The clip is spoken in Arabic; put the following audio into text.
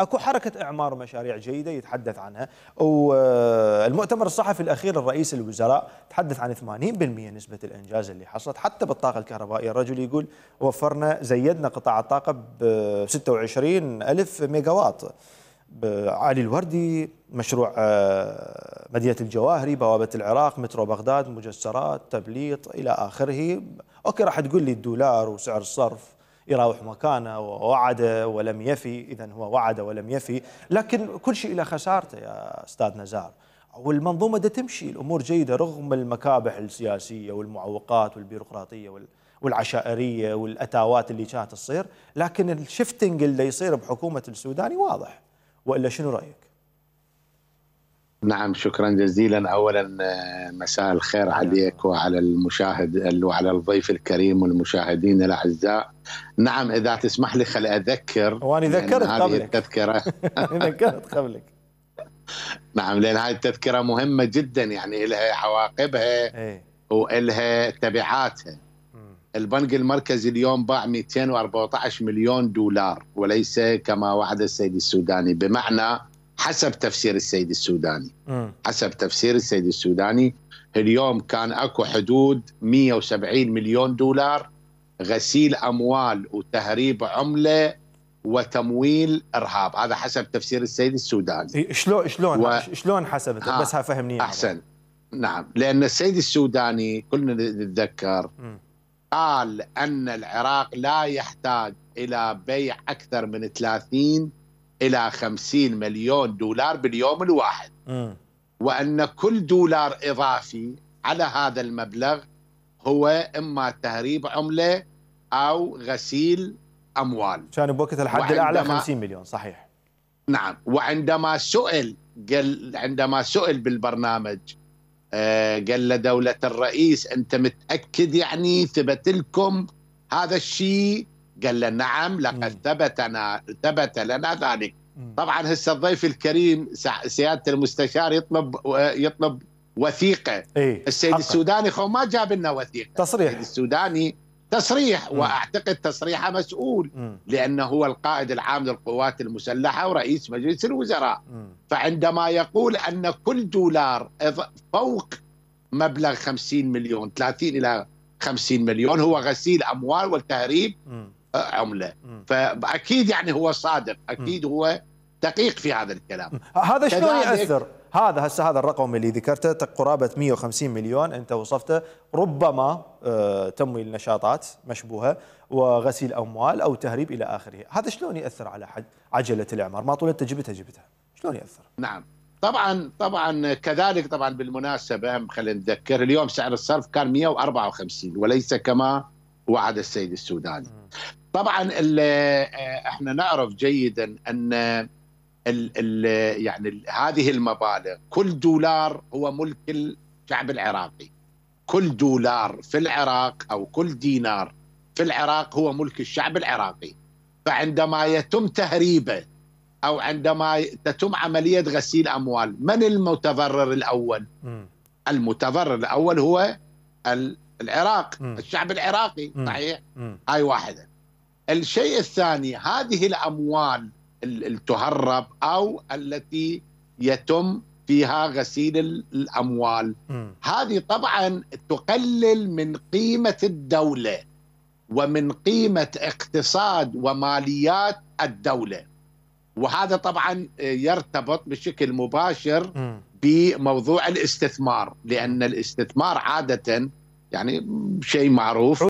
اكو حركه اعمار ومشاريع جيده يتحدث عنها والمؤتمر الصحفي الاخير الرئيس الوزراء تحدث عن 80% نسبه الانجاز اللي حصلت حتى بالطاقه الكهربائيه الرجل يقول وفرنا زيدنا قطاع الطاقه ب 26 الف وات علي الوردي مشروع آه، مدينة الجواهري بوابة العراق مترو بغداد مجسرات تبليط إلى آخره أوكي راح تقول لي الدولار وسعر الصرف يراوح مكانه ووعد ولم يفي إذا هو وعد ولم يفي لكن كل شيء له خسارته يا أستاذ نزار والمنظومة ده تمشي الأمور جيدة رغم المكابح السياسية والمعوقات والبيروقراطية والعشائرية والأتاوات اللي كانت تصير لكن الشفتنج اللي يصير بحكومة السوداني واضح وإلا شنو رأيك؟ نعم شكرا جزيلا اولا آه، مساء الخير عليك وعلى المشاهد وعلى الضيف الكريم والمشاهدين الاعزاء نعم اذا تسمح لي خل اذكر وانا ذكرت هذه قبلك التذكره ذكرت قبلك نعم لان هذه التذكره مهمه جدا يعني لها عواقبها إيه. والها تبعاتها البنك المركزي اليوم باع 214 مليون دولار وليس كما وعد السيد السوداني بمعنى حسب تفسير السيد السوداني م. حسب تفسير السيد السوداني اليوم كان اكو حدود 170 مليون دولار غسيل اموال وتهريب عمله وتمويل ارهاب هذا حسب تفسير السيد السوداني إيه، شلون شلون و... شلون حسبت آه، بس فهمني يعني. احسن نعم لان السيد السوداني كلنا نتذكر قال ان العراق لا يحتاج الى بيع اكثر من 30 إلى 50 مليون دولار باليوم الواحد م. وأن كل دولار إضافي على هذا المبلغ هو إما تهريب عملة أو غسيل أموال كان بوقت الحد الأعلى 50 مليون صحيح نعم وعندما سئل قال عندما سئل بالبرنامج آه، قال له دولة الرئيس أنت متأكد يعني ثبت لكم هذا الشيء قال نعم لقد ثبتنا ثبت لنا ذلك طبعا هسه الضيف الكريم سياده المستشار يطلب يطلب وثيقه إيه؟ السيد حقا. السوداني خو ما جاب لنا وثيقه تصريح السيد السوداني تصريح مم. واعتقد تصريحه مسؤول مم. لانه هو القائد العام للقوات المسلحه ورئيس مجلس الوزراء مم. فعندما يقول ان كل دولار فوق مبلغ 50 مليون 30 الى 50 مليون هو غسيل اموال والتهريب عمله فاكيد يعني هو صادق اكيد هو دقيق في هذا الكلام هذا شلون ياثر هذا هسه هذا الرقم اللي ذكرته قرابه 150 مليون انت وصفته ربما آه، تمويل نشاطات مشبوهه وغسيل اموال او تهريب الى اخره، هذا شلون ياثر على حد عجله الاعمار؟ ما طول جبتها جبتها، شلون ياثر؟ نعم طبعا طبعا كذلك طبعا بالمناسبه خلينا نتذكر اليوم سعر الصرف كان 154 وليس كما وعد السيد السوداني طبعا آه، احنا نعرف جيدا ان ال ال يعني هذه المبالغ كل دولار هو ملك الشعب العراقي كل دولار في العراق او كل دينار في العراق هو ملك الشعب العراقي فعندما يتم تهريبه او عندما تتم عمليه غسيل اموال من المتضرر الاول م. المتضرر الاول هو العراق م. الشعب العراقي صحيح هاي واحده الشيء الثاني هذه الأموال تهرب أو التي يتم فيها غسيل الأموال م. هذه طبعا تقلل من قيمة الدولة ومن قيمة اقتصاد وماليات الدولة وهذا طبعا يرتبط بشكل مباشر م. بموضوع الاستثمار لأن الاستثمار عادة يعني شيء معروف